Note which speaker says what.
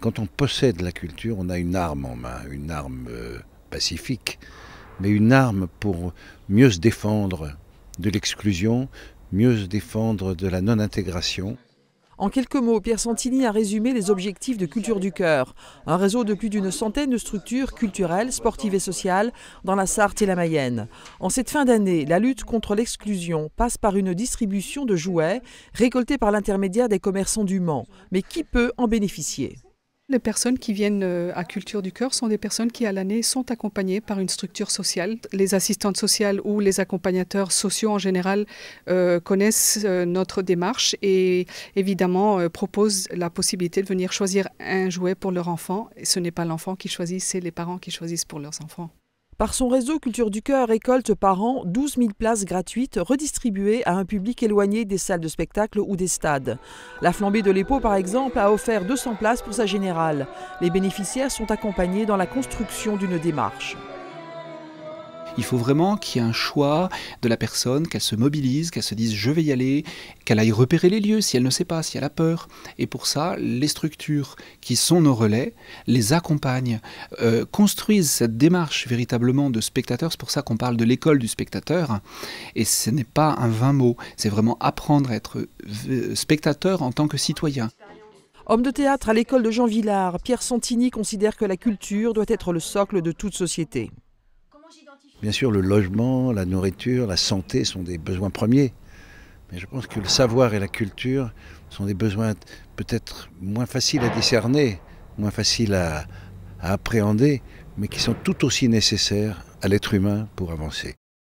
Speaker 1: Quand on possède la culture, on a une arme en main, une arme euh, pacifique, mais une arme pour mieux se défendre de l'exclusion, mieux se défendre de la non-intégration.
Speaker 2: En quelques mots, Pierre Santini a résumé les objectifs de Culture du Cœur, un réseau de plus d'une centaine de structures culturelles, sportives et sociales dans la Sarthe et la Mayenne. En cette fin d'année, la lutte contre l'exclusion passe par une distribution de jouets récoltés par l'intermédiaire des commerçants du Mans. Mais qui peut en bénéficier
Speaker 3: les personnes qui viennent euh, à Culture du Cœur sont des personnes qui, à l'année, sont accompagnées par une structure sociale. Les assistantes sociales ou les accompagnateurs sociaux en général euh, connaissent euh, notre démarche et évidemment proposent la possibilité de venir choisir un jouet pour leur enfant. Et ce n'est pas l'enfant qui choisit, c'est les parents qui choisissent pour leurs enfants. Par son
Speaker 2: réseau Culture du Cœur récolte par an 12 000 places gratuites redistribuées à un public éloigné des salles de spectacle ou des stades. La flambée de l'EPO, par exemple, a offert 200 places pour sa générale. Les bénéficiaires sont accompagnés dans la construction d'une démarche.
Speaker 4: Il faut vraiment qu'il y ait un choix de la personne, qu'elle se mobilise, qu'elle se dise je vais y aller, qu'elle aille repérer les lieux si elle ne sait pas, si elle a peur. Et pour ça, les structures qui sont nos relais les accompagnent, euh, construisent cette démarche véritablement de spectateur. C'est pour ça qu'on parle de l'école du spectateur. Et ce n'est pas un vain mot, c'est vraiment apprendre à être euh, spectateur en tant que citoyen. Homme
Speaker 2: de théâtre à l'école de Jean Villard, Pierre Santini considère que la culture doit être le socle de toute société.
Speaker 1: Bien sûr, le logement, la nourriture, la santé sont des besoins premiers. Mais je pense que le savoir et la culture sont des besoins peut-être moins faciles à discerner, moins faciles à, appréhender, mais qui sont tout aussi nécessaires à l'être humain pour avancer.